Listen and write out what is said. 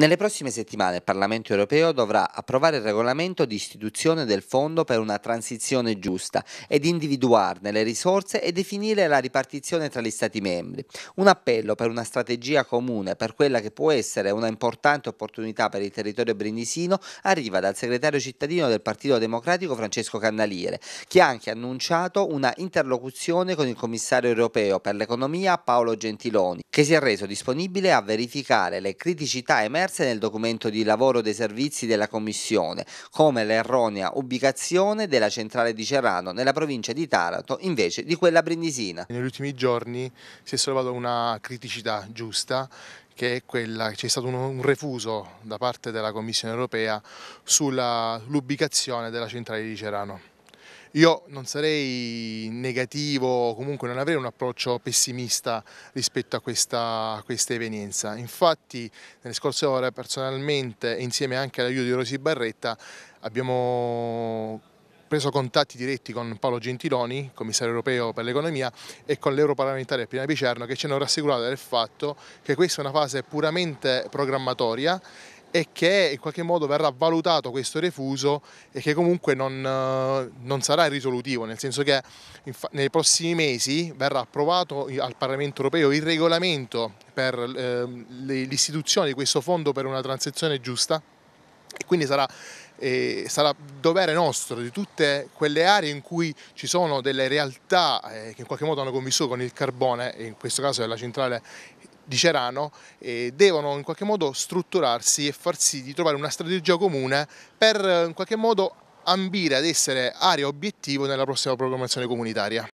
Nelle prossime settimane il Parlamento europeo dovrà approvare il regolamento di istituzione del Fondo per una transizione giusta ed individuarne le risorse e definire la ripartizione tra gli Stati membri. Un appello per una strategia comune per quella che può essere una importante opportunità per il territorio brindisino arriva dal segretario cittadino del Partito Democratico Francesco Cannaliere, che ha anche annunciato una interlocuzione con il commissario europeo per l'economia Paolo Gentiloni, che si è reso disponibile a verificare le criticità emerse emerse nel documento di lavoro dei servizi della Commissione, come l'erronea ubicazione della centrale di Cerano nella provincia di Taranto invece di quella brindisina. Negli ultimi giorni si è sollevata una criticità giusta che è quella che c'è stato un, un, refuso da parte della Commissione europea sull'ubicazione della centrale di Cerano. Io non sarei negativo, comunque non avrei un approccio pessimista rispetto a questa, a questa evenienza. Infatti nelle scorse ore personalmente e insieme anche all'aiuto di Rosi Barretta abbiamo preso contatti diretti con Paolo Gentiloni, commissario europeo per l'economia, e con l'europarlamentare Pina Picerno che ci hanno rassicurato del fatto che questa è una fase puramente programmatoria e che in qualche modo verrà valutato questo refuso e che comunque non, eh, non sarà risolutivo, nel senso che nei prossimi mesi verrà approvato al Parlamento europeo il regolamento per ehm, l'istituzione di questo fondo per una transizione giusta e quindi sarà eh, sarà dovere nostro di tutte quelle aree in cui ci sono delle realtà eh, che in qualche modo hanno convissuto con il carbone, in questo caso è la centrale di Cerano eh, devono in qualche modo strutturarsi e far sì di trovare una strategia comune per eh, in qualche modo ambire ad essere area obiettivo nella prossima programmazione comunitaria.